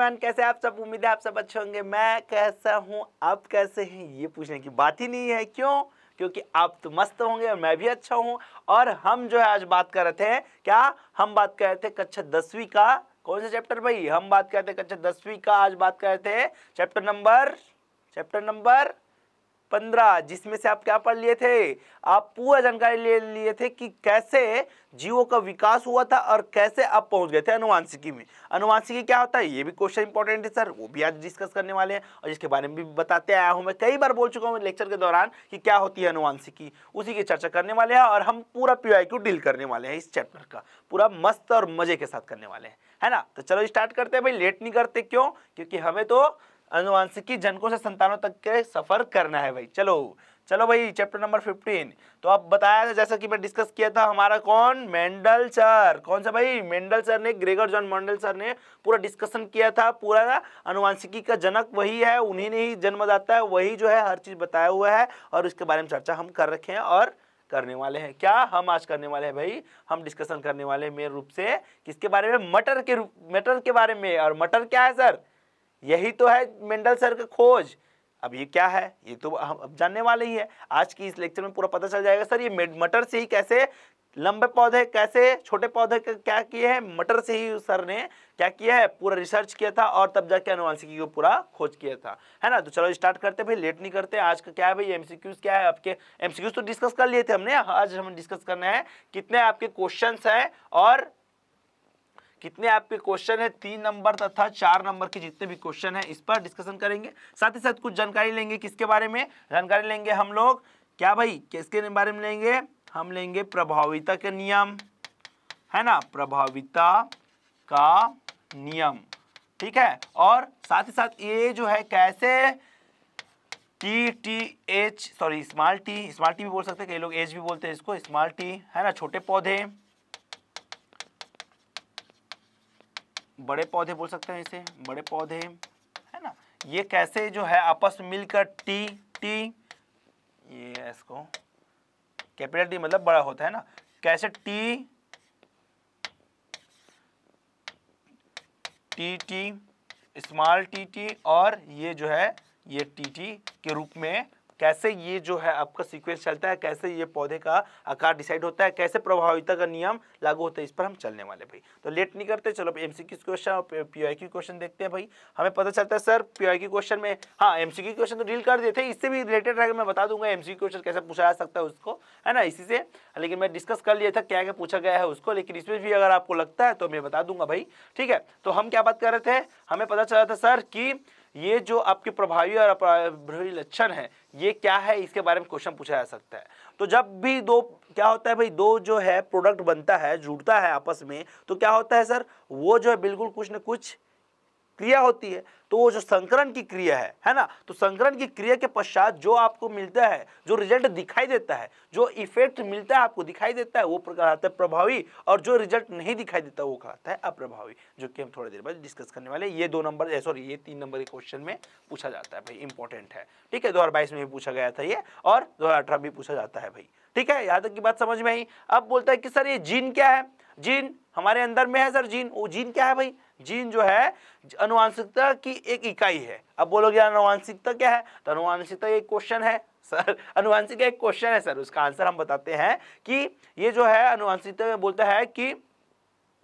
everyone कैसे आप सब उम्मीद है आप सब अच्छे होंगे मैं कैसा हूँ आप कैसे हैं ये पूछने की बात ही नहीं है क्यों क्योंकि आप तो मस्त होंगे और मैं भी अच्छा हूँ और हम जो है आज बात कर रहे थे क्या हम बात कर रहे थे कक्षा दसवीं का कौन सा चैप्टर भाई हम बात कर रहे थे कक्षा दसवीं का आज बात कर रहे थे चैप्टर नंबर चैप्टर नंबर पंद्रह जिसमें से आप क्या पढ़ लिए थे आप पूरा जानकारी ले लिए थे कि कैसे जीवों का विकास हुआ था और कैसे आप पहुंच गए थे अनुवांशिकी में अनुवांशिकी क्या होता है ये भी क्वेश्चन इंपॉर्टेंट है सर वो भी आज डिस्कस करने वाले हैं और जिसके बारे में भी बताते आया हूं मैं कई बार बोल चुका हूँ लेक्चर के दौरान कि क्या होती है अनुवांशिकी उसी की चर्चा करने वाले हैं और हम पूरा पी डील करने वाले हैं इस चैप्टर का पूरा मस्त और मजे के साथ करने वाले हैं है ना तो चलो स्टार्ट करते हैं भाई लेट नहीं करते क्यों क्योंकि हमें तो अनुवांशिकी जनकों से संतानों तक के सफर करना है भाई चलो चलो भाई चैप्टर नंबर फिफ्टीन तो अब बताया था जैसा कि मैं डिस्कस किया था हमारा कौन मेंडल सर कौन सा भाई मेंडल सर ने ग्रेगर जॉन मेंडल सर ने पूरा डिस्कशन किया था पूरा अनुवांशिकी का जनक वही है उन्हीं ने ही जन्मदाता है वही जो है हर चीज़ बताया हुआ है और उसके बारे में चर्चा हम कर रखे हैं और करने वाले हैं क्या हम आज करने वाले हैं भाई हम डिस्कशन करने वाले हैं मेन रूप से किसके बारे में मटर के रूप मटर के बारे में और मटर क्या है सर यही तो है मेंडल सर का खोज अब ये क्या है ये तो हम अब जानने वाले ही है आज की इस लेक्चर में पूरा पता चल जाएगा सर ये मटर से ही कैसे लंबे पौधे कैसे छोटे पौधे क्या किए हैं मटर से ही सर ने क्या किया है पूरा रिसर्च किया था और तब जाके अनुवांशिकी को पूरा खोज किया था है ना तो चलो स्टार्ट करते भाई लेट नहीं करते आज का क्या है भाई एमसीक्यूज क्या है आपके एमसीक्यूज तो डिस्कस कर लिए थे हमने आज हम डिस्कस करना है कितने आपके क्वेश्चन हैं और कितने आपके क्वेश्चन है तीन नंबर तथा चार नंबर के जितने भी क्वेश्चन है इस पर डिस्कशन करेंगे साथ ही साथ कुछ जानकारी लेंगे किसके बारे में जानकारी लेंगे हम लोग क्या भाई किसके बारे में लेंगे हम लेंगे प्रभाविता के नियम है ना प्रभाविता का नियम ठीक है और साथ ही साथ ये जो है कैसे T T H sorry small T small T भी बोल सकते हैं कई लोग एच भी बोलते हैं इसको स्मॉल टी है ना छोटे पौधे बड़े पौधे बोल सकते हैं इसे बड़े पौधे है ना ये कैसे जो है आपस में मिलकर टी टी ये इसको कैपिटल टी मतलब बड़ा होता है ना कैसे T T T small T T और ये जो है ये टी टी के रूप में कैसे ये जो है आपका सीक्वेंस चलता है कैसे ये पौधे का आकार डिसाइड होता है कैसे प्रभाविता का नियम लागू होता है इस पर हम चलने वाले भाई तो लेट नहीं करते चलो एम सी क्वेश्चन और पी क्वेश्चन देखते हैं भाई हमें पता चलता है सर पी क्वेश्चन में हाँ एम क्वेश्चन तो डील कर देते थे इससे भी रिलेटेड रहेगा मैं बता दूंगा एम क्वेश्चन कैसे पूछा जा सकता है उसको है ना इसी से लेकिन मैं डिस्कस कर लिया था क्या क्या पूछा गया है उसको लेकिन इसमें भी अगर आपको लगता है तो मैं बता दूंगा भाई ठीक है तो हम क्या बात कर रहे थे हमें पता चला था सर कि ये जो आपके प्रभावी और प्रभावी लक्षण है ये क्या है इसके बारे में क्वेश्चन पूछा जा सकता है तो जब भी दो क्या होता है भाई दो जो है प्रोडक्ट बनता है जुड़ता है आपस में तो क्या होता है सर वो जो है बिल्कुल कुछ ना कुछ क्रिया होती है तो वो जो संकरण की क्रिया है है ना तो संकरण की क्रिया के पश्चात जो आपको मिलता है जो रिजल्ट दिखाई देता है जो इफेक्ट मिलता है आपको दिखाई देता है वो कहलाता है प्रभावी और जो रिजल्ट नहीं दिखाई देता वो कहलाता है अप्रभावी जो कि हम थोड़ी देर बाद डिस्कस करने वाले ये दो नंबर सॉरी eh, ये तीन नंबर के क्वेश्चन में पूछा जाता है भाई इंपॉर्टेंट है ठीक है दो में भी पूछा गया था ये और दो भी पूछा जाता है भाई ठीक है यहाँ तक की बात समझ में आई अब बोलता है कि सर ये जीन क्या है जीन हमारे अंदर में है सर जीन वो जीन क्या है भाई जीन जो है अनुवांशिकता की एक इकाई है अब बोलोगे अनुवांशिकता क्या है तो अनुवांशिकता एक क्वेश्चन है सर अनुवांशिक एक क्वेश्चन है सर उसका आंसर हम बताते हैं कि ये जो है अनुवांशिकता में बोलता है कि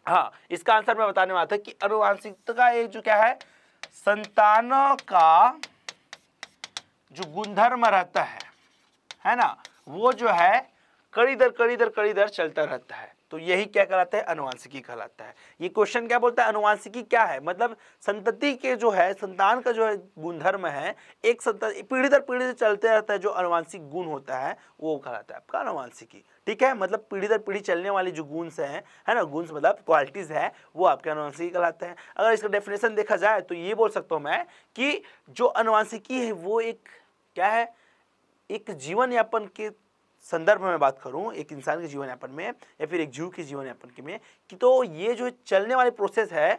हाँ इसका आंसर मैं बताने वाला था कि अनुवांशिकता का एक जो क्या है संतान का जो गुणधर्म रहता है है ना वो जो है कड़ी दर कड़ी दर कड़ी दर चलता रहता है तो यही क्या कहलाता है अनुवांशिकी कहलाता है ये क्वेश्चन क्या बोलता है अनुवांशिकी क्या है मतलब संतति के जो है संतान का जो है गुणधर्म है एक संतति पीढ़ी दर पीढ़ी से चलते रहता है जो अनुवांशिक गुण होता है वो कहलाता है आपका अनुवांशिकी ठीक है मतलब पीढ़ी दर पीढ़ी चलने वाले जो गुण्स हैं है ना गुण्स मतलब क्वालिटीज़ है वो आपके अनुवांशिकी कहलाते हैं अगर इसका डेफिनेशन देखा जाए तो ये बोल सकता हूँ मैं कि जो अनुवांशिकी है वो एक क्या है एक जीवन यापन के संदर्भ में बात करूं एक इंसान के जीवन यापन में या फिर एक जीव के जीवन यापन के में कि तो ये जो चलने वाली प्रोसेस है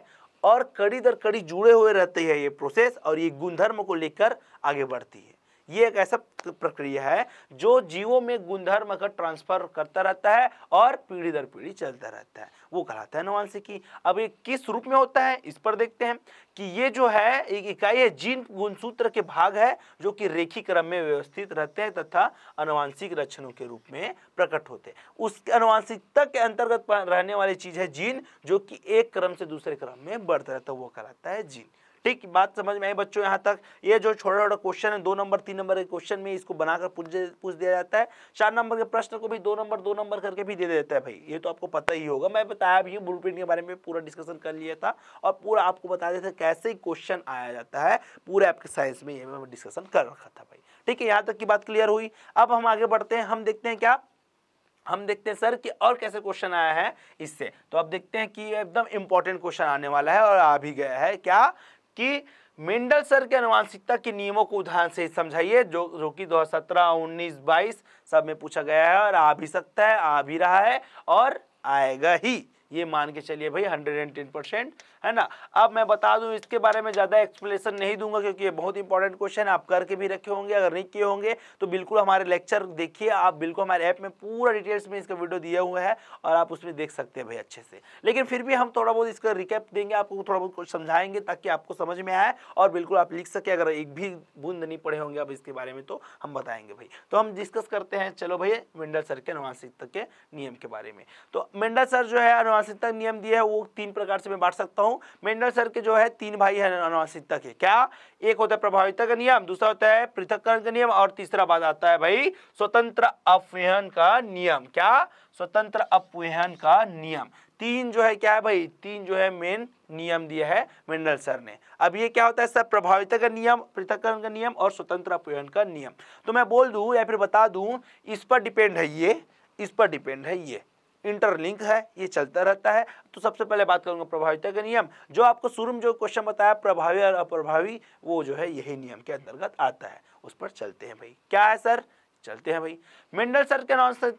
और कड़ी दर कड़ी जुड़े हुए रहते हैं ये प्रोसेस और ये गुणधर्म को लेकर आगे बढ़ती है ये एक ऐसा प्रक्रिया है जो जीवों में गुणधर्म का ट्रांसफर करता रहता है और पीढ़ी दर पीढ़ी चलता रहता है वो कहलाता है अनुवांशिकी अब ये किस रूप में होता है इस पर देखते हैं कि ये जो है एक इकाई है जीन गुणसूत्र के भाग है जो कि रेखी क्रम में व्यवस्थित रहते हैं तथा अनुवांशिक लक्षणों के रूप में प्रकट होते हैं उस अनुवांशिकता के अंतर्गत रहने वाली चीज है जीन जो कि एक क्रम से दूसरे क्रम में बढ़ता रहता है वो कहलाता है जीन ठीक बात समझ में आई बच्चों यहाँ तक ये जो छोटा छोटा क्वेश्चन है दो नंबर तीन नंबर के क्वेश्चन में इसको बनाकर पूछ पूछ दिया जाता है चार नंबर के प्रश्न को भी दो नंबर दो नंबर करके भी दे देता है भाई ये तो आपको पता ही होगा मैं बताया भी ब्लू के बारे में पूरा डिस्कशन कर लिया था और पूरा आपको बता दिया था कैसे क्वेश्चन आया जाता है पूरे आपके साइंस में ये मैं डिस्कशन कर रखा था भाई ठीक है यहाँ तक की बात क्लियर हुई अब हम आगे बढ़ते हैं हम देखते हैं क्या हम देखते हैं सर कि और कैसे क्वेश्चन आया है इससे तो अब देखते हैं कि एकदम इंपॉर्टेंट क्वेश्चन आने वाला है और आ भी गया है क्या कि मेंडल सर के अनुवांशिकता के नियमों को उदाहरण से समझाइए जो जो कि 2017, 19, 22 सब में पूछा गया है और आ भी सकता है आ भी रहा है और आएगा ही ये मान के चलिए भाई हंड्रेड एंड टेन परसेंट है ना अब मैं बता दूं इसके बारे में ज़्यादा एक्सप्लेनेशन नहीं दूंगा क्योंकि ये बहुत इंपॉर्टेंट क्वेश्चन है आप करके भी रखे होंगे अगर नहीं किए होंगे तो बिल्कुल हमारे लेक्चर देखिए आप बिल्कुल हमारे ऐप में पूरा डिटेल्स में इसका वीडियो दिया हुआ है और आप उसमें देख सकते हैं भाई अच्छे से लेकिन फिर भी हम थोड़ा बहुत इसका रिकेप देंगे आपको थोड़ा बहुत कुछ समझाएंगे ताकि आपको समझ में आए और बिल्कुल आप लिख सके अगर एक भी बूंद नहीं पड़े होंगे अब इसके बारे में तो हम बताएंगे भाई तो हम डिस्कस करते हैं चलो भाई मेंडल सर के अनुवांशिक के नियम के बारे में तो मेंडल सर जो है अनुवांशिकता नियम दिए है वो तीन प्रकार से मैं बांट सकता हूँ मेंडल सर के जो है तीन भाई है अनुवांशिकता के क्या एक होता है प्रभाविता का नियम दूसरा होता है पृथककरण का नियम और तीसरा बात आता है भाई स्वतंत्र अपवहन का नियम क्या स्वतंत्र अपवहन का नियम तीन जो है क्या है भाई तीन जो है मेन नियम दिया है मेंडल सर ने अब ये क्या होता है सर प्रभाविता का नियम पृथककरण का नियम और स्वतंत्र अपवहन का नियम तो मैं बोल दूं या फिर बता दूं इस पर डिपेंड है ये इस पर डिपेंड है ये इंटरलिंक है ये चलता रहता है तो सबसे पहले बात करूंगा प्रभाविता के नियम जो आपको शुरू में जो क्वेश्चन बताया प्रभावी और अप्रभावी वो जो है यही नियम के अंतर्गत आता है उस पर चलते हैं भाई क्या है सर चलते हैं भाई मेंडल सर के अनुसार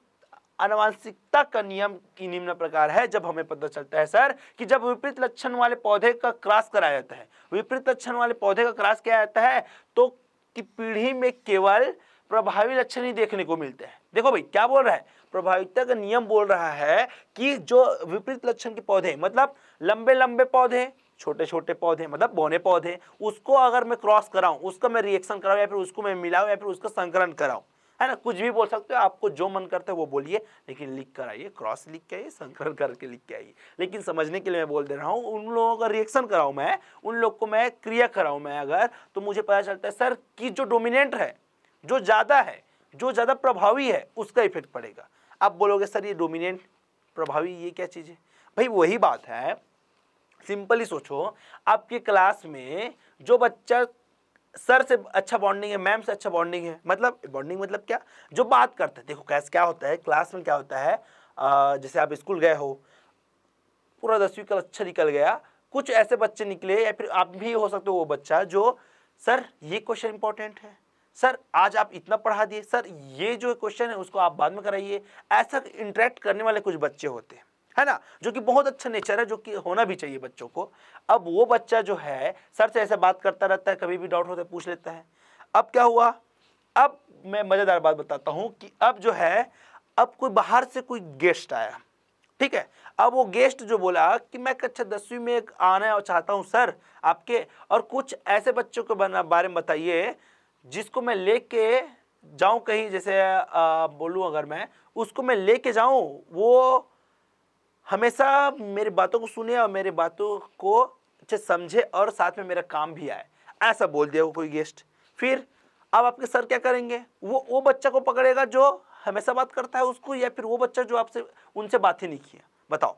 अनुवांशिकता का नियम की निम्न प्रकार है जब हमें पता चलता है सर कि जब विपरीत लक्षण वाले पौधे का क्रॉस कराया जाता है विपरीत लक्षण वाले पौधे का क्रॉस किया जाता है तो पीढ़ी में केवल प्रभावी लक्षण ही देखने को मिलते हैं देखो भाई क्या बोल रहा है प्रभाविता का नियम बोल रहा है कि जो विपरीत लक्षण के पौधे मतलब लंबे लंबे पौधे छोटे छोटे पौधे मतलब बौने पौधे उसको अगर मैं क्रॉस कराऊं उसका मैं रिएक्शन कराऊं या फिर उसको मैं मिलाऊं या फिर उसका संकरण कराऊं है ना कुछ भी बोल सकते हो आपको जो मन करता है वो बोलिए लेकिन लिख कर आइए क्रॉस लिख के आइए संकरण करके लिख के आइए लेकिन समझने के लिए मैं बोल दे रहा हूँ उन लोगों का रिएक्शन कराऊँ मैं उन लोग को मैं क्रिया कराऊँ मैं अगर तो मुझे पता चलता है सर कि जो डोमिनेंट है जो ज़्यादा है जो ज़्यादा प्रभावी है उसका इफेक्ट पड़ेगा आप बोलोगे सर ये डोमिनेंट प्रभावी ये क्या चीज़ है भाई वही बात है सिंपली सोचो आपके क्लास में जो बच्चा सर से अच्छा बॉन्डिंग है मैम से अच्छा बॉन्डिंग है मतलब बॉन्डिंग मतलब क्या जो बात करते हैं देखो कैसे क्या होता है क्लास में क्या होता है आ, जैसे आप स्कूल गए हो पूरा दसवीं का अच्छा निकल गया कुछ ऐसे बच्चे निकले या फिर आप भी हो सकते हो वो बच्चा जो सर ये क्वेश्चन इंपॉर्टेंट है सर आज आप इतना पढ़ा दिए सर ये जो क्वेश्चन है उसको आप बाद में कराइए ऐसा इंटरेक्ट करने वाले कुछ बच्चे होते हैं है ना जो कि बहुत अच्छा नेचर है जो कि होना भी चाहिए बच्चों को अब वो बच्चा जो है सर से ऐसे बात करता रहता है कभी भी डाउट होता है पूछ लेता है अब क्या हुआ अब मैं मज़ेदार बात बताता हूं कि अब जो है अब कोई बाहर से कोई गेस्ट आया ठीक है अब वो गेस्ट जो बोला कि मैं कक्षा अच्छा दसवीं में आना चाहता हूँ सर आपके और कुछ ऐसे बच्चों के बारे में बताइए जिसको मैं ले के जाऊँ कहीं जैसे बोलूँ अगर मैं उसको मैं ले के जाऊँ वो हमेशा मेरी बातों को सुने और मेरी बातों को अच्छे समझे और साथ में मेरा काम भी आए ऐसा बोल दिया कोई गेस्ट फिर अब आपके सर क्या करेंगे वो वो बच्चा को पकड़ेगा जो हमेशा बात करता है उसको या फिर वो बच्चा जो आपसे उनसे बात ही नहीं किया बताओ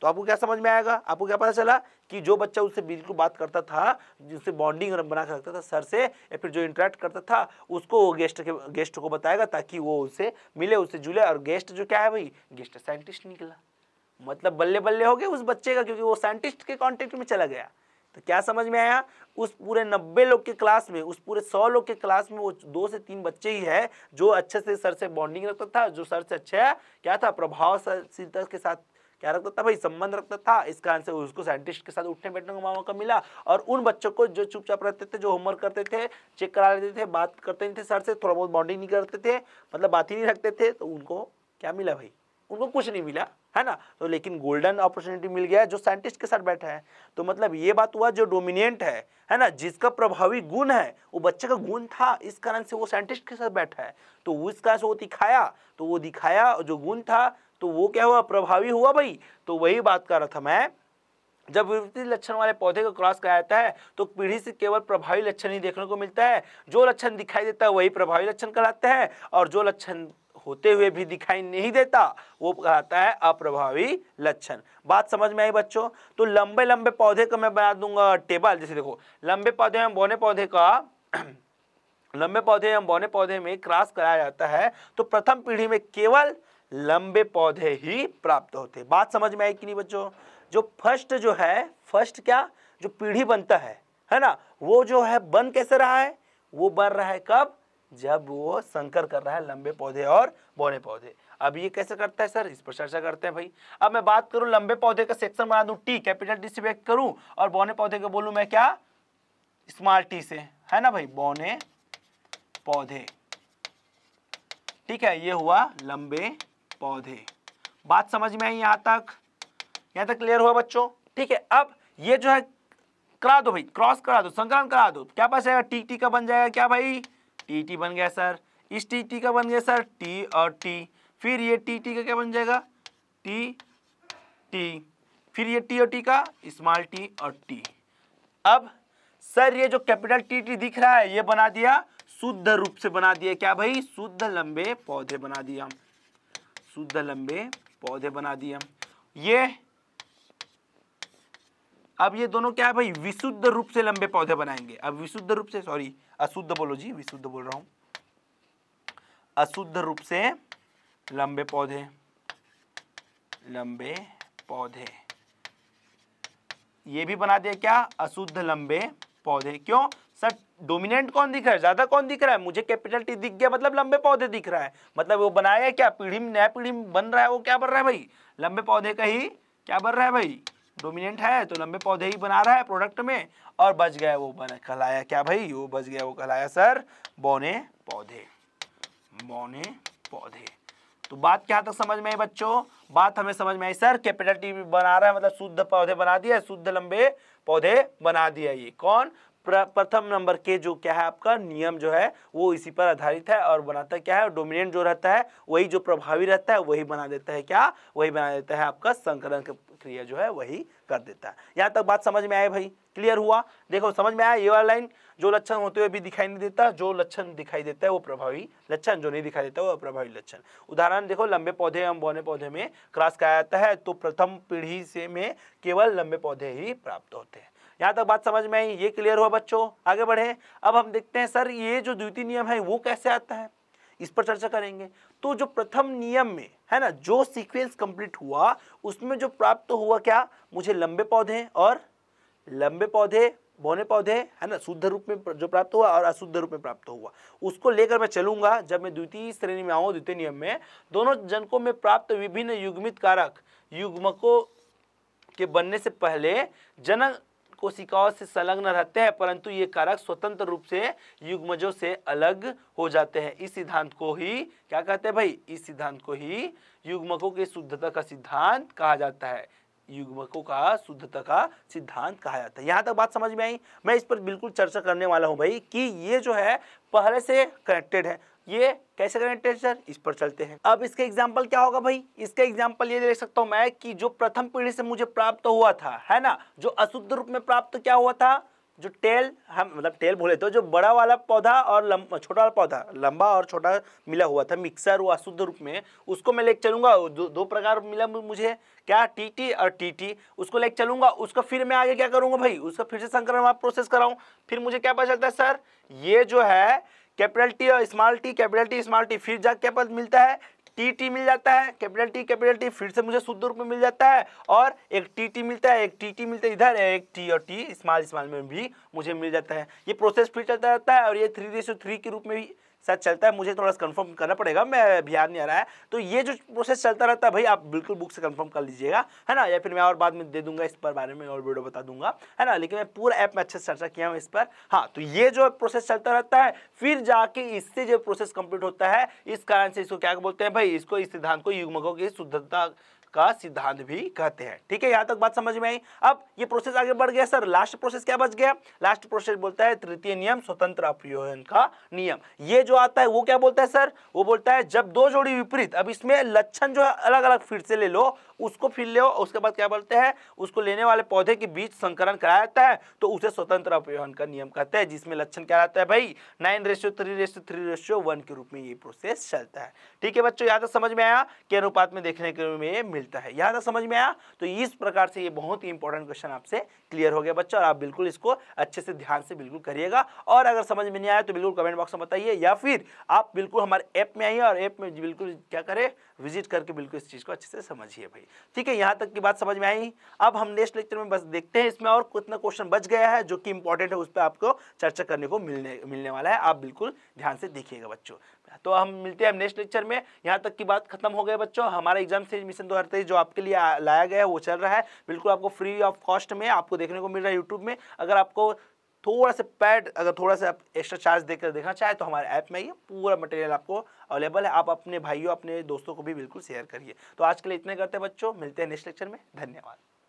तो आपको क्या समझ में आएगा आपको क्या पता चला कि जो बच्चा उससे बिल्कुल बात करता था जिससे बॉन्डिंग बना कर सकता था सर से या फिर जो इंटरेक्ट करता था उसको वो गेस्ट के गेस्ट को बताएगा ताकि वो उससे मिले उससे जुले और गेस्ट जो क्या है भाई गेस्ट साइंटिस्ट निकला मतलब बल्ले बल्ले हो गए उस बच्चे का क्योंकि वो साइंटिस्ट के कॉन्टेक्ट में चला गया तो क्या समझ में आया उस पूरे नब्बे लोग के क्लास में उस पूरे सौ लोग के क्लास में वो दो से तीन बच्चे ही है जो अच्छे से सर से बॉन्डिंग रखता था जो सर से अच्छा क्या था प्रभावशीलता के साथ क्या रखता था भाई संबंध रखता था कारण से उसको साइंटिस्ट के साथ उठने बैठने का मौका मिला और उन बच्चों को जो चुपचाप रहते थे जो होमवर्क करते थे चेक करा लेते थे बात करते नहीं थे सर से थोड़ा बहुत बॉन्डिंग नहीं करते थे मतलब बात ही नहीं रखते थे तो उनको क्या मिला भाई उनको कुछ नहीं मिला है ना तो लेकिन गोल्डन अपॉर्चुनिटी मिल गया जो साइंटिस्ट के साथ बैठा है तो मतलब ये बात हुआ जो डोमिनेंट है है ना जिसका प्रभावी गुण है वो बच्चे का गुण था इस कारण से वो साइंटिस्ट के साथ बैठा है तो उस कारण से वो दिखाया तो वो दिखाया जो गुण था तो वो क्या हुआ प्रभावी हुआ भाई तो वही बात कर रहा था मैं जब विपरीत लक्षण वाले पौधे को क्रॉस कराया जाता है तो पीढ़ी से केवल प्रभावी लक्षण ही देखने को मिलता है जो लक्षण दिखाई देता है वही प्रभावी लक्षण कराते हैं और जो लक्षण होते हुए भी दिखाई नहीं देता वो कहलाता है अप्रभावी लक्षण बात समझ में आई बच्चों तो लंबे लंबे पौधे का मैं बना दूंगा टेबल जैसे देखो लंबे पौधे में बौने पौधे का लंबे पौधे एवं बौने पौधे में क्रॉस कराया जाता है तो प्रथम पीढ़ी में केवल लंबे पौधे ही प्राप्त होते बात समझ में आई कि नहीं बच्चों जो फर्स्ट जो है फर्स्ट क्या जो पीढ़ी बनता है है ना वो जो है बन कैसे रहा है वो बन रहा है कब जब वो संकर कर रहा है लंबे पौधे और बौने पौधे अब ये कैसे करता है सर इस पर चर्चा करते हैं भाई अब मैं बात करूं लंबे पौधे का सेक्शन बना दू टी कैपिटल टी से व्यक्त करूं और बौने पौधे का बोलू मैं क्या स्मॉल टी से है ना भाई बौने पौधे ठीक है ये हुआ लंबे पौधे बात समझ में आई यहां तक यहां तक क्लियर हुआ बच्चों ठीक है अब ये जो है करा दो भाई क्रॉस करा दो संक्रमण करा दो क्या पास आएगा टी टी का बन जाएगा क्या भाई टी टी बन गया सर इस टी टी का बन गया सर टी और टी फिर ये टी टी का क्या बन जाएगा टी टी फिर ये टी और टी का स्मॉल टी और टी अब सर ये जो कैपिटल टी टी दिख रहा है ये बना दिया शुद्ध रूप से बना दिया क्या भाई शुद्ध लंबे पौधे बना दिया हम शुद्ध लंबे पौधे बना दिए ये अब ये दोनों क्या है भाई विशुद्ध रूप से लंबे पौधे बनाएंगे अब विशुद्ध रूप से सॉरी अशुद्ध बोलो जी विशुद्ध बोल रहा हूं अशुद्ध रूप से लंबे पौधे लंबे पौधे ये भी बना दिया क्या अशुद्ध लंबे पौधे क्यों डोमिनेंट कौन दिख रहा है ज्यादा कौन दिख रहा है मुझे कैपिटल टी दिख गया मतलब लंबे पौधे दिख रहा है मतलब वो बनाया क्या पीढ़ी में नया पीढ़ी बन रहा है वो क्या बन रहा है भाई लंबे पौधे का ही क्या बन रहा है भाई डोमिनेंट है तो लंबे पौधे ही बना रहा है प्रोडक्ट में और बच गया वो बना कहलाया क्या भाई वो बच गया वो कहलाया सर बौने पौधे बौने पौधे तो बात क्या तक समझ में आई बच्चों बात हमें समझ में आई सर कैपिटल टी बना रहा है मतलब शुद्ध पौधे बना दिया है शुद्ध लंबे पौधे बना दिया ये कौन प्रथम नंबर के जो क्या है आपका नियम जो है वो इसी पर आधारित है और बनाता क्या है डोमिनेंट जो रहता है वही जो प्रभावी रहता है वही बना देता है क्या वही बना देता है आपका संकलन क्रिया जो है वही कर देता है यहाँ तक बात समझ में आए भाई क्लियर हुआ देखो समझ में आया ये वाला लाइन जो लक्षण होते हुए भी दिखाई नहीं देता जो लक्षण दिखाई देता है वो प्रभावी लक्षण जो नहीं दिखाई देता वो अप्रभावी लक्षण उदाहरण देखो लंबे पौधे एवं बौने पौधे में क्रॉस कराया जाता है तो प्रथम पीढ़ी से में केवल लंबे पौधे ही प्राप्त होते हैं यहाँ तक बात समझ में आई ये क्लियर हुआ बच्चों आगे बढ़े अब हम देखते हैं सर ये जो द्वितीय नियम है वो कैसे आता है इस पर चर्चा करेंगे तो जो प्रथम नियम में है ना जो सीक्वेंस कंप्लीट हुआ उसमें जो प्राप्त तो हुआ क्या मुझे लंबे पौधे और लंबे पौधे बौने पौधे है ना शुद्ध रूप में जो प्राप्त हुआ और अशुद्ध रूप में प्राप्त हुआ उसको लेकर मैं चलूंगा जब मैं द्वितीय श्रेणी में आऊँ द्वितीय नियम में दोनों जनकों में प्राप्त विभिन्न युग्मित कारक युग्मकों के बनने से पहले जनक कोशिकाओं से संलग्न रहते हैं परंतु ये कारक स्वतंत्र रूप से युग्मजों से अलग हो जाते हैं इस सिद्धांत को ही क्या कहते हैं भाई इस सिद्धांत को ही युग्मकों के शुद्धता का सिद्धांत कहा जाता है युग्मकों का शुद्धता का सिद्धांत कहा जाता है यहाँ तक बात समझ में आई मैं इस पर बिल्कुल चर्चा करने वाला हूँ भाई कि ये जो है पहले से कनेक्टेड है ये कैसे कनेक्टेड सर इस पर चलते हैं अब इसका एग्जाम्पल क्या होगा भाई इसका एग्जाम्पल ये ले सकता हूँ मैं कि जो प्रथम पीढ़ी से मुझे प्राप्त हुआ था है ना जो अशुद्ध रूप में प्राप्त क्या हुआ था जो टेल हम मतलब टेल बोले तो जो बड़ा वाला पौधा और छोटा वाला पौधा लंबा और छोटा मिला हुआ था मिक्सर हुआ शुद्ध रूप में उसको मैं लेकर चलूंगा दो, दो प्रकार मिला मुझे क्या टीटी और टीटी उसको लेकर चलूंगा उसका फिर मैं आगे क्या करूंगा भाई उसका फिर से संक्रमण प्रोसेस कराऊँ फिर मुझे क्या पता चलता है सर ये जो है कैपिटल टी और small T capital T small T फिर जा क्या पद मिलता है टी टी मिल जाता है कैपिटल टी कैपिटल टी फिर से मुझे शुद्ध रूप में मिल जाता है और एक टी टी मिलता है एक टी टी मिलता है इधर एक टी और टी स्मॉल स्मॉल में भी मुझे मिल जाता है ये प्रोसेस फिर चलता रहता है और ये थ्री रेशो थ्री के रूप में भी शायद चलता है मुझे थोड़ा सा कन्फर्म करना पड़ेगा मैं ध्यान नहीं आ रहा है तो ये जो प्रोसेस चलता रहता है भाई आप बिल्कुल बुक से कन्फर्म कर लीजिएगा है ना या फिर मैं और बाद में दे दूंगा इस पर बारे में और वीडियो बता दूंगा है ना लेकिन मैं पूरा ऐप में अच्छे से चर्चा किया हूँ इस पर हाँ तो ये जो प्रोसेस चलता रहता है फिर जाके इससे जो प्रोसेस कंप्लीट होता है इस कारण से इसको क्या बोलते हैं भाई इसको इस सिद्धांत को युगमकों की शुद्धता का सिद्धांत भी कहते हैं ठीक है यहां तक बात समझ में आई अब ये प्रोसेस आगे बढ़ गया सर लास्ट प्रोसेस क्या बच गया लास्ट प्रोसेस बोलता है तृतीय नियम स्वतंत्र अप्रयोजन का नियम ये जो आता है वो क्या बोलता है सर वो बोलता है जब दो जोड़ी विपरीत अब इसमें लक्षण जो है अलग अलग फिर से ले लो उसको फिर ले उसके बाद क्या बोलते हैं उसको लेने वाले पौधे के बीच संकरण कराया जाता है तो उसे स्वतंत्र अपयोहन का नियम कहते हैं जिसमें लक्षण क्या रहता है भाई nine ratio three ratio three ratio one के रूप में ये प्रोसेस चलता है ठीक है बच्चों याद समझ में आया के अनुपात में देखने के लिए मिलता है याद समझ में आया तो इस प्रकार से ये बहुत ही इंपॉर्टेंट क्वेश्चन आपसे क्लियर हो गया बच्चा और आप बिल्कुल इसको अच्छे से ध्यान से बिल्कुल करिएगा और अगर समझ में नहीं आया तो बिल्कुल कमेंट बॉक्स में बताइए या फिर आप बिल्कुल हमारे ऐप में आइए और ऐप में बिल्कुल क्या करें विजिट करके बिल्कुल इस चीज़ को अच्छे से समझिए भाई ठीक है यहाँ तक की बात समझ में आई अब हम नेक्स्ट लेक्चर में बस देखते हैं इसमें और कितना क्वेश्चन बच गया है जो कि इंपॉर्टेंट है उस पर आपको चर्चा करने को मिलने मिलने वाला है आप बिल्कुल ध्यान से देखिएगा बच्चों तो हम मिलते हैं नेक्स्ट लेक्चर में यहाँ तक की बात खत्म हो गए बच्चों हमारा एग्जाम से मिशन दो हज़ार तेईस जो आपके लिए लाया गया है वो चल रहा है बिल्कुल आपको फ्री ऑफ कॉस्ट में आपको देखने को मिल रहा है यूट्यूब में अगर आपको थोड़ा सा पैड अगर थोड़ा सा एक्स्ट्रा चार्ज देकर देखना चाहे तो हमारे ऐप में ये पूरा मटेरियल आपको अवेलेबल है आप अपने भाइयों अपने दोस्तों को भी बिल्कुल शेयर करिए तो आज के लिए इतने करते हैं बच्चों मिलते हैं नेक्स्ट लेक्चर में धन्यवाद